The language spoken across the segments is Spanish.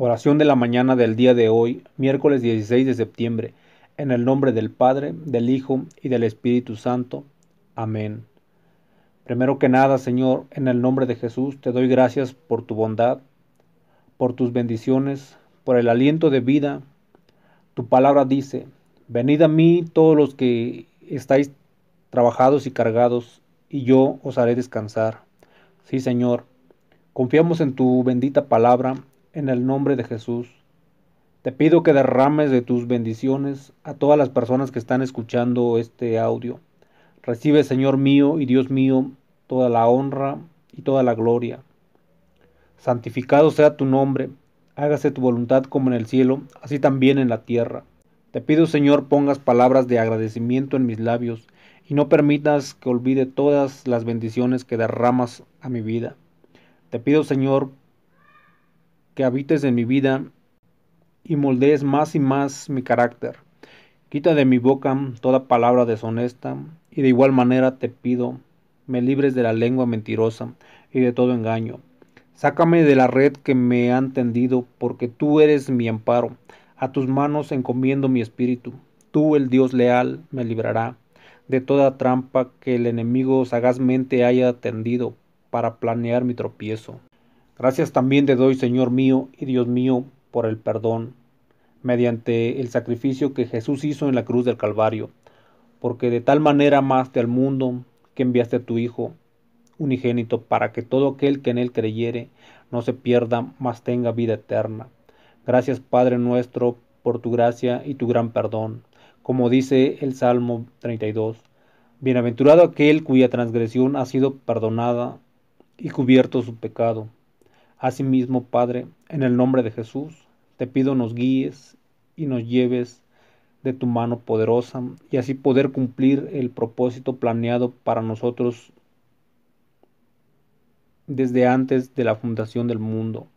Oración de la mañana del día de hoy, miércoles 16 de septiembre, en el nombre del Padre, del Hijo y del Espíritu Santo. Amén. Primero que nada, Señor, en el nombre de Jesús, te doy gracias por tu bondad, por tus bendiciones, por el aliento de vida. Tu palabra dice, venid a mí todos los que estáis trabajados y cargados, y yo os haré descansar. Sí, Señor, confiamos en tu bendita palabra en el nombre de Jesús. Te pido que derrames de tus bendiciones a todas las personas que están escuchando este audio. Recibe, Señor mío y Dios mío, toda la honra y toda la gloria. Santificado sea tu nombre, hágase tu voluntad como en el cielo, así también en la tierra. Te pido, Señor, pongas palabras de agradecimiento en mis labios y no permitas que olvide todas las bendiciones que derramas a mi vida. Te pido, Señor, que habites en mi vida y moldees más y más mi carácter. Quita de mi boca toda palabra deshonesta, y de igual manera te pido, me libres de la lengua mentirosa y de todo engaño. Sácame de la red que me han tendido, porque tú eres mi amparo. A tus manos encomiendo mi espíritu. Tú, el Dios leal, me librará de toda trampa que el enemigo sagazmente haya tendido para planear mi tropiezo. Gracias también te doy, Señor mío y Dios mío, por el perdón, mediante el sacrificio que Jesús hizo en la cruz del Calvario, porque de tal manera amaste al mundo que enviaste a tu Hijo unigénito, para que todo aquel que en él creyere no se pierda, mas tenga vida eterna. Gracias, Padre nuestro, por tu gracia y tu gran perdón. Como dice el Salmo 32, Bienaventurado aquel cuya transgresión ha sido perdonada y cubierto su pecado. Asimismo, Padre, en el nombre de Jesús, te pido nos guíes y nos lleves de tu mano poderosa y así poder cumplir el propósito planeado para nosotros desde antes de la fundación del mundo,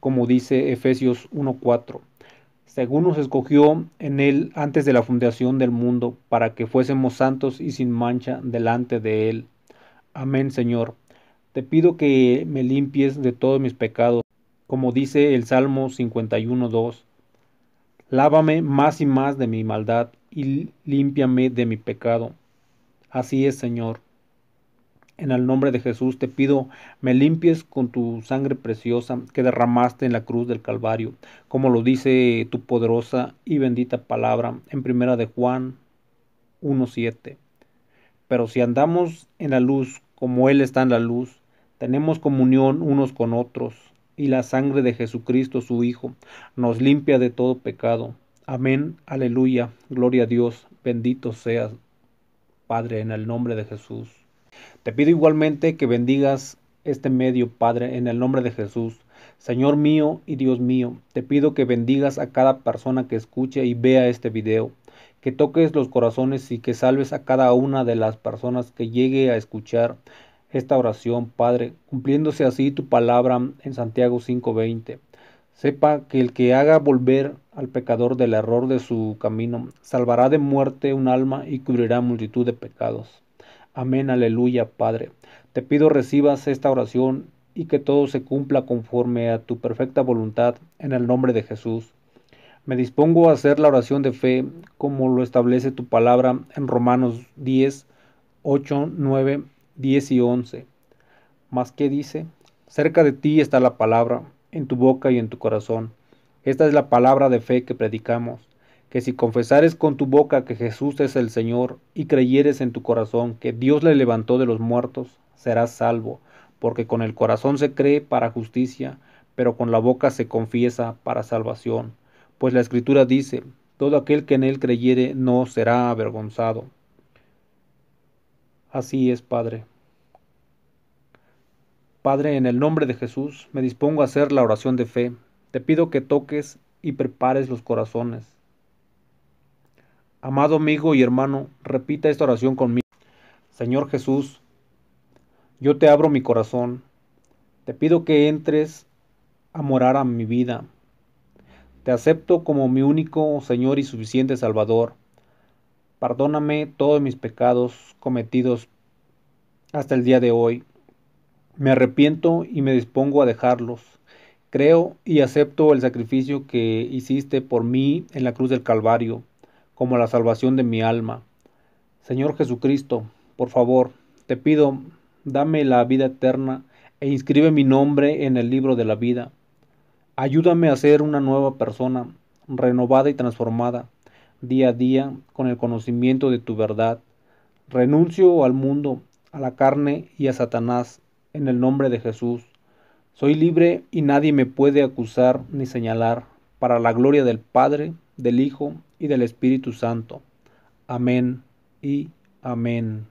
como dice Efesios 1.4. Según nos escogió en él antes de la fundación del mundo, para que fuésemos santos y sin mancha delante de él. Amén, Señor. Te pido que me limpies de todos mis pecados, como dice el Salmo 51.2. Lávame más y más de mi maldad y límpiame de mi pecado. Así es, Señor. En el nombre de Jesús te pido, me limpies con tu sangre preciosa que derramaste en la cruz del Calvario, como lo dice tu poderosa y bendita palabra en primera de Juan 1.7. Pero si andamos en la luz como Él está en la luz, tenemos comunión unos con otros, y la sangre de Jesucristo su Hijo nos limpia de todo pecado. Amén, aleluya, gloria a Dios, bendito seas, Padre, en el nombre de Jesús. Te pido igualmente que bendigas este medio, Padre, en el nombre de Jesús. Señor mío y Dios mío, te pido que bendigas a cada persona que escuche y vea este video, que toques los corazones y que salves a cada una de las personas que llegue a escuchar esta oración, Padre, cumpliéndose así tu palabra en Santiago 5:20. Sepa que el que haga volver al pecador del error de su camino, salvará de muerte un alma y cubrirá multitud de pecados. Amén, aleluya, Padre. Te pido recibas esta oración y que todo se cumpla conforme a tu perfecta voluntad, en el nombre de Jesús. Me dispongo a hacer la oración de fe como lo establece tu palabra en Romanos 10, 8, 9 10 y 11. Mas qué dice, cerca de ti está la palabra, en tu boca y en tu corazón. Esta es la palabra de fe que predicamos, que si confesares con tu boca que Jesús es el Señor y creyeres en tu corazón que Dios le levantó de los muertos, serás salvo, porque con el corazón se cree para justicia, pero con la boca se confiesa para salvación. Pues la Escritura dice, todo aquel que en él creyere no será avergonzado. Así es, Padre. Padre, en el nombre de Jesús, me dispongo a hacer la oración de fe. Te pido que toques y prepares los corazones. Amado amigo y hermano, repita esta oración conmigo. Señor Jesús, yo te abro mi corazón. Te pido que entres a morar a mi vida. Te acepto como mi único Señor y suficiente Salvador perdóname todos mis pecados cometidos hasta el día de hoy. Me arrepiento y me dispongo a dejarlos. Creo y acepto el sacrificio que hiciste por mí en la cruz del Calvario, como la salvación de mi alma. Señor Jesucristo, por favor, te pido, dame la vida eterna e inscribe mi nombre en el libro de la vida. Ayúdame a ser una nueva persona, renovada y transformada día a día con el conocimiento de tu verdad. Renuncio al mundo, a la carne y a Satanás en el nombre de Jesús. Soy libre y nadie me puede acusar ni señalar para la gloria del Padre, del Hijo y del Espíritu Santo. Amén y amén.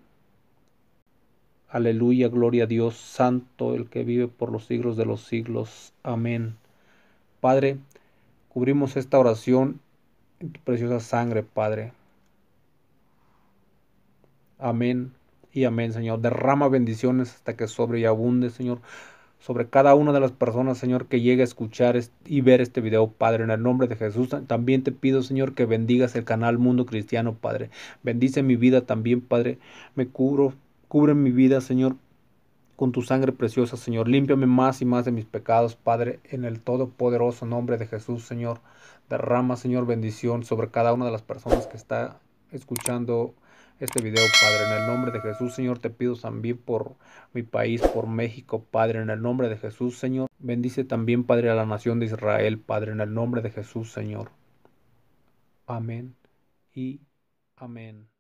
Aleluya, gloria a Dios Santo, el que vive por los siglos de los siglos. Amén. Padre, cubrimos esta oración tu preciosa sangre, Padre. Amén y amén, Señor. Derrama bendiciones hasta que sobre y abunde, Señor, sobre cada una de las personas, Señor, que llegue a escuchar y ver este video, Padre, en el nombre de Jesús. También te pido, Señor, que bendigas el canal Mundo Cristiano, Padre. Bendice mi vida también, Padre. Me cubro, cubre mi vida, Señor, con tu sangre preciosa, Señor. Límpiame más y más de mis pecados, Padre, en el todopoderoso nombre de Jesús, Señor. Derrama, Señor, bendición sobre cada una de las personas que está escuchando este video, Padre. En el nombre de Jesús, Señor, te pido también por mi país, por México, Padre. En el nombre de Jesús, Señor. Bendice también, Padre, a la nación de Israel, Padre. En el nombre de Jesús, Señor. Amén y amén.